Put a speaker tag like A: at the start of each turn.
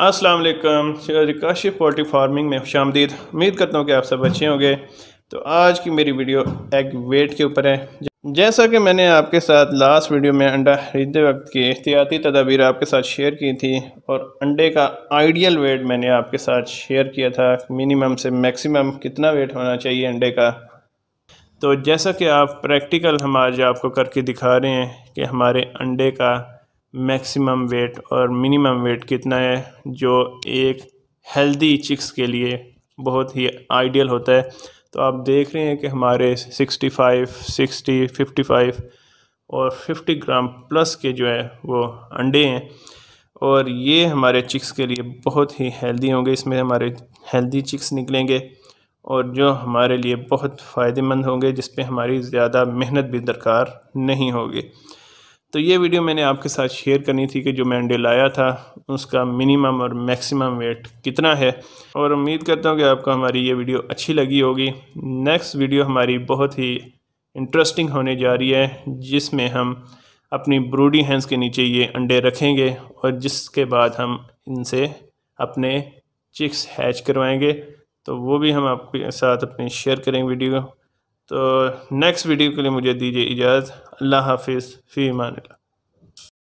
A: Aslam Kashif poultry farming में खुश आमदीद उम्मीद करता हूँ कि आप सब अच्छे होंगे तो आज की मेरी वीडियो एग वेट के ऊपर है जैसा कि मैंने आपके साथ लास्ट वीडियो में अंडा खरीदते वक्त की एहतियाती तदाबीर आपके साथ शेयर की थी और अंडे का आइडियल वेट मैंने आपके साथ शेयर किया था मिनिमम से मैक्सिमम कितना वेट होना चाहिए अंडे का तो जैसा कि आप प्रैक्टिकल हम आज आपको करके दिखा रहे हैं कि हमारे अंडे का मैक्सिमम वेट और मिनिमम वेट कितना है जो एक हेल्दी चिक्स के लिए बहुत ही आइडियल होता है तो आप देख रहे हैं कि हमारे 65, 60, 55 और 50 ग्राम प्लस के जो है वो अंडे हैं और ये हमारे चिक्स के लिए बहुत ही हेल्दी होंगे इसमें हमारे हेल्दी चिक्स निकलेंगे और जो हमारे लिए बहुत फ़ायदेमंद होंगे जिस हमारी ज़्यादा मेहनत भी दरकार नहीं होगी तो ये वीडियो मैंने आपके साथ शेयर करनी थी कि जो अंडे लाया था उसका मिनिमम और मैक्सिमम वेट कितना है और उम्मीद करता हूँ कि आपको हमारी ये वीडियो अच्छी लगी होगी नेक्स्ट वीडियो हमारी बहुत ही इंटरेस्टिंग होने जा रही है जिसमें हम अपनी ब्रूडी हैंस के नीचे ये अंडे रखेंगे और जिसके बाद हम इनसे अपने चिक्स हैच करवाएंगे तो वो भी हम आपके साथ अपने शेयर करेंगे वीडियो तो नेक्स्ट वीडियो के लिए मुझे दीजिए इजाज़त अल्लाह हाफिज़ फ़ी मान